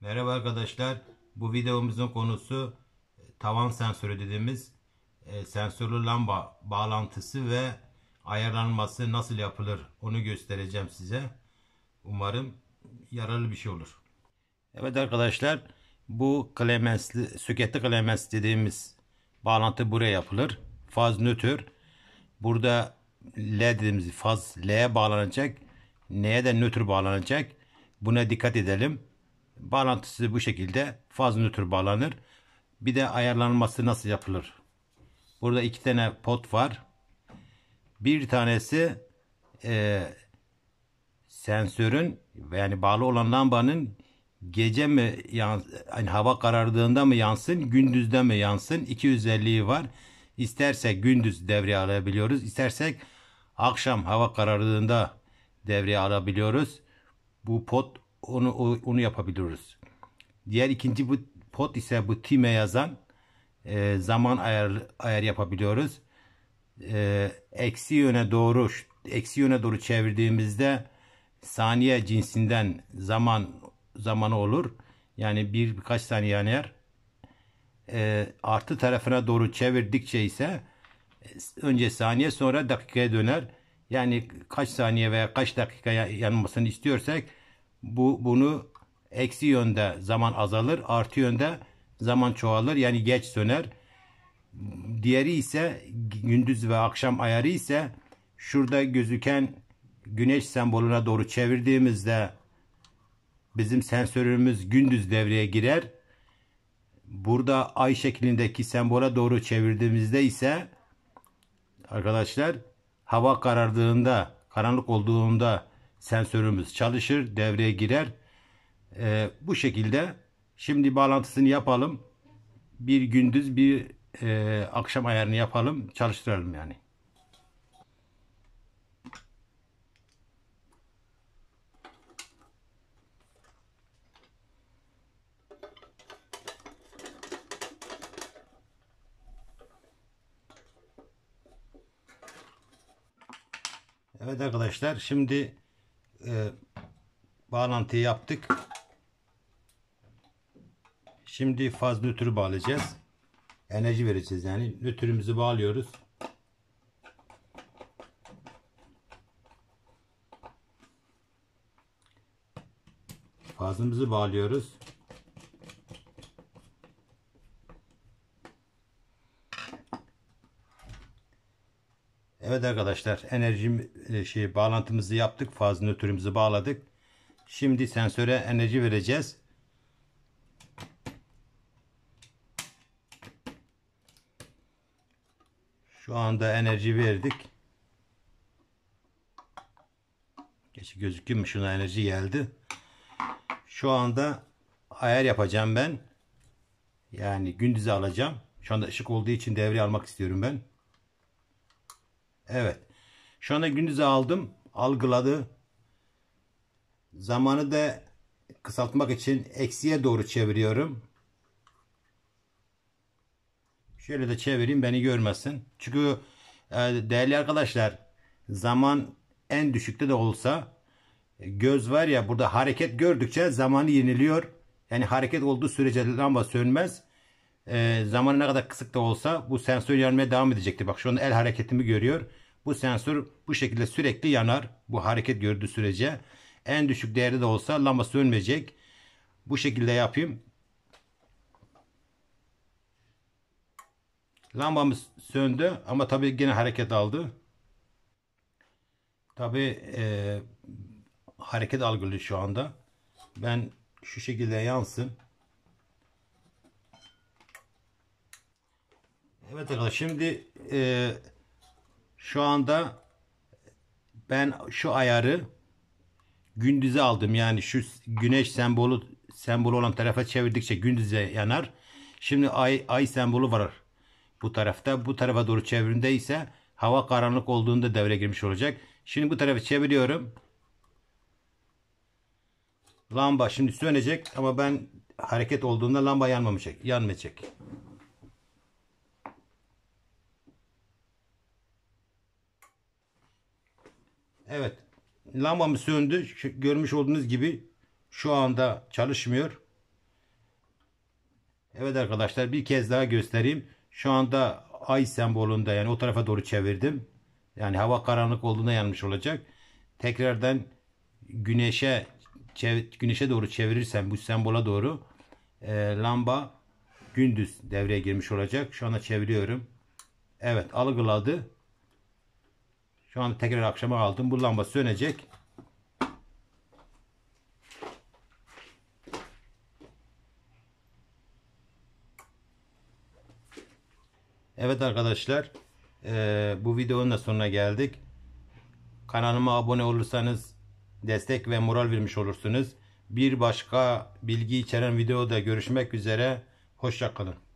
Merhaba arkadaşlar. Bu videomuzun konusu e, tavan sensörü dediğimiz e, sensörlü lamba bağlantısı ve ayarlanması nasıl yapılır onu göstereceğim size. Umarım yararlı bir şey olur. Evet arkadaşlar bu klemensli, süketli klemens dediğimiz bağlantı buraya yapılır. Faz nötr. Burada L dediğimiz faz L'ye bağlanacak. N'ye de nötr bağlanacak. Buna dikkat edelim. Bağlantısı bu şekilde. Faz nötr bağlanır. Bir de ayarlanması nasıl yapılır? Burada iki tane pot var. Bir tanesi e, sensörün yani bağlı olan lambanın gece mi yans yani hava karardığında mı yansın, gündüzde mi yansın? İki özelliği var. İstersek gündüz devreye alabiliyoruz. istersek akşam hava karardığında devreye alabiliyoruz. Bu pot onu onu yapabiliriz. Diğer ikinci bu pot ise bu time yazan e, zaman ayar ayar yapabiliyoruz. E, eksi yöne doğru eksi yöne doğru çevirdiğimizde saniye cinsinden zaman zamanı olur. Yani bir birkaç saniye yanar. E, artı tarafına doğru çevirdikçe ise e, önce saniye sonra dakikaya döner. Yani kaç saniye veya kaç dakika yanmasını istiyorsak bu bunu eksi yönde zaman azalır, artı yönde zaman çoğalır. Yani geç söner. Diğeri ise gündüz ve akşam ayarı ise şurada gözüken güneş sembolüne doğru çevirdiğimizde bizim sensörümüz gündüz devreye girer. Burada ay şeklindeki sembola doğru çevirdiğimizde ise arkadaşlar hava karardığında, karanlık olduğunda sensörümüz çalışır, devreye girer. E, bu şekilde şimdi bağlantısını yapalım. Bir gündüz bir e, akşam ayarını yapalım, çalıştıralım yani. Evet arkadaşlar şimdi e, bağlantıyı yaptık. Şimdi faz nötrü bağlayacağız. Enerji vereceğiz yani. Nötrümüzü bağlıyoruz. Fazımızı bağlıyoruz. Evet arkadaşlar enerji e, şey, bağlantımızı yaptık. Faz nötrümüzü bağladık. Şimdi sensöre enerji vereceğiz. Şu anda enerji verdik. Geçi gözüküyor mu? Şuna enerji geldi. Şu anda ayar yapacağım ben. Yani gündüzü alacağım. Şu anda ışık olduğu için devreye almak istiyorum ben. Evet. Şu anda gündüze aldım. Algıladı. Zamanı da kısaltmak için eksiye doğru çeviriyorum. Şöyle de çevireyim beni görmesin. Çünkü e, değerli arkadaşlar zaman en düşükte de olsa e, göz var ya burada hareket gördükçe zamanı yeniliyor. Yani hareket olduğu sürece lamba sönmez e, zaman ne kadar kısık da olsa bu sensör yanmaya devam edecekti. Bak şu anda el hareketimi görüyor. Bu sensör bu şekilde sürekli yanar. Bu hareket gördüğü sürece en düşük değerde de olsa lamba sönmeyecek. Bu şekilde yapayım. Lambamız söndü ama tabii yine hareket aldı. Tabii e, hareket algılıyor şu anda. Ben şu şekilde yansın. Evet arkadaşlar şimdi e, şu anda ben şu ayarı gündüze aldım. Yani şu güneş sembolü sembolü olan tarafa çevirdikçe gündüze yanar. Şimdi ay, ay sembolü var bu tarafta. Bu tarafa doğru çevirinde ise hava karanlık olduğunda devre girmiş olacak. Şimdi bu tarafa çeviriyorum. Lamba şimdi sönecek ama ben hareket olduğunda lamba yanmamayacak, yanmayacak. Evet. Lambam söndü. görmüş olduğunuz gibi şu anda çalışmıyor. Evet arkadaşlar bir kez daha göstereyim. Şu anda ay sembolünde yani o tarafa doğru çevirdim. Yani hava karanlık olduğunda yanmış olacak. Tekrardan güneşe güneşe doğru çevirirsem bu sembola doğru e, lamba gündüz devreye girmiş olacak. Şu anda çeviriyorum. Evet algıladı. Şu anda tekrar akşama aldım. Bu lamba sönecek. Evet arkadaşlar. E, bu videonun da sonuna geldik. Kanalıma abone olursanız destek ve moral vermiş olursunuz. Bir başka bilgi içeren videoda görüşmek üzere. Hoşçakalın.